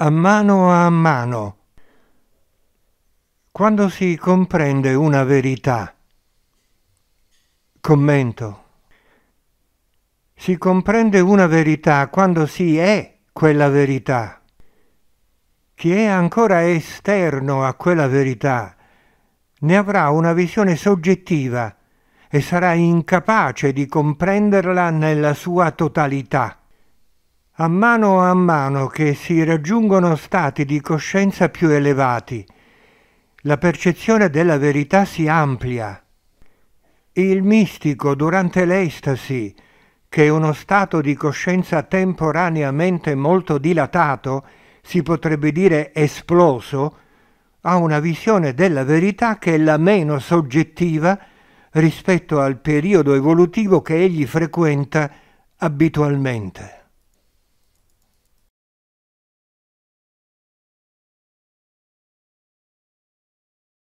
a mano a mano. Quando si comprende una verità, commento, si comprende una verità quando si è quella verità, chi è ancora esterno a quella verità ne avrà una visione soggettiva e sarà incapace di comprenderla nella sua totalità a mano a mano che si raggiungono stati di coscienza più elevati, la percezione della verità si amplia. Il mistico durante l'estasi, che è uno stato di coscienza temporaneamente molto dilatato, si potrebbe dire esploso, ha una visione della verità che è la meno soggettiva rispetto al periodo evolutivo che egli frequenta abitualmente.